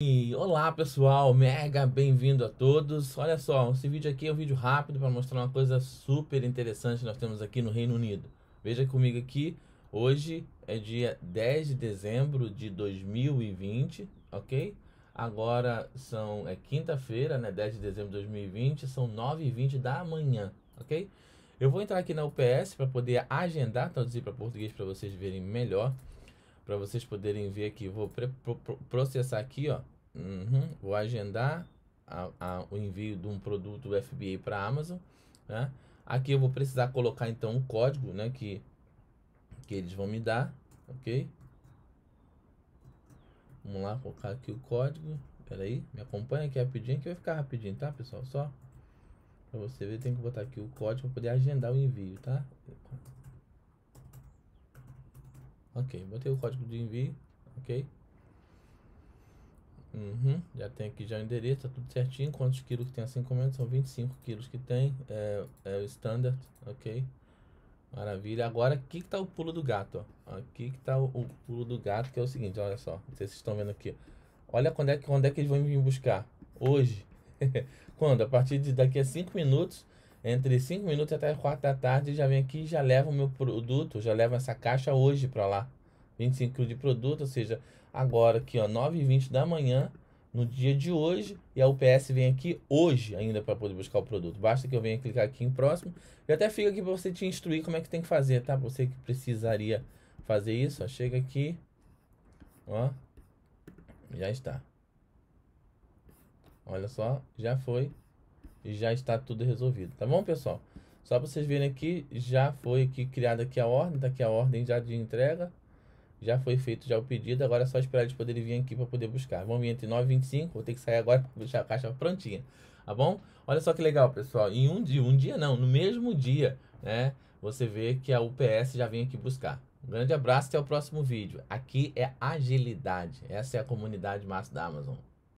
E olá pessoal, mega bem-vindo a todos. Olha só, esse vídeo aqui é um vídeo rápido para mostrar uma coisa super interessante que nós temos aqui no Reino Unido. Veja comigo aqui, hoje é dia 10 de dezembro de 2020, ok? Agora são é quinta-feira, né, 10 de dezembro de 2020, são 9h20 da manhã, ok? Eu vou entrar aqui na UPS para poder agendar, traduzir para português para vocês verem melhor para vocês poderem ver aqui. Vou processar aqui, ó. Uhum. Vou agendar a, a, o envio de um produto FBA para Amazon, né? Aqui eu vou precisar colocar então um código, né? Que que eles vão me dar, ok? Vamos lá, colocar aqui o código. Pera aí, me acompanha aqui rapidinho, que vai ficar rapidinho, tá, pessoal? Só para você ver, tem que botar aqui o código para poder agendar o envio, tá? Ok, botei o código de envio, ok? Uhum, já tem aqui já o endereço, tá tudo certinho. Quantos quilos que tem assim comendo? São 25 quilos que tem, é, é o standard, ok? Maravilha. Agora aqui que tá o pulo do gato, ó. Aqui que tá o, o pulo do gato, que é o seguinte, olha só. Vocês estão vendo aqui. Olha quando é que, quando é que eles vão vir buscar. Hoje. quando? A partir de daqui a 5 minutos entre 5 minutos até 4 da tarde, já vem aqui e já leva o meu produto, já leva essa caixa hoje para lá. 25 de produto, ou seja, agora aqui, ó, 9h20 da manhã, no dia de hoje, e a UPS vem aqui hoje ainda para poder buscar o produto. Basta que eu venha clicar aqui em próximo. E até fica aqui para você te instruir como é que tem que fazer, tá? Você que precisaria fazer isso, ó, chega aqui, ó, já está. Olha só, já foi e já está tudo resolvido, tá bom, pessoal? Só para vocês verem aqui, já foi aqui criada aqui a ordem, tá aqui a ordem já de entrega. Já foi feito já o pedido, agora é só esperar eles poderem vir aqui para poder buscar. Vão vir entre 9 e 25, vou ter que sair agora para deixar a caixa prontinha, tá bom? Olha só que legal, pessoal, em um dia, um dia não, no mesmo dia, né, você vê que a UPS já vem aqui buscar. Um grande abraço, até o próximo vídeo. Aqui é agilidade, essa é a comunidade massa da Amazon.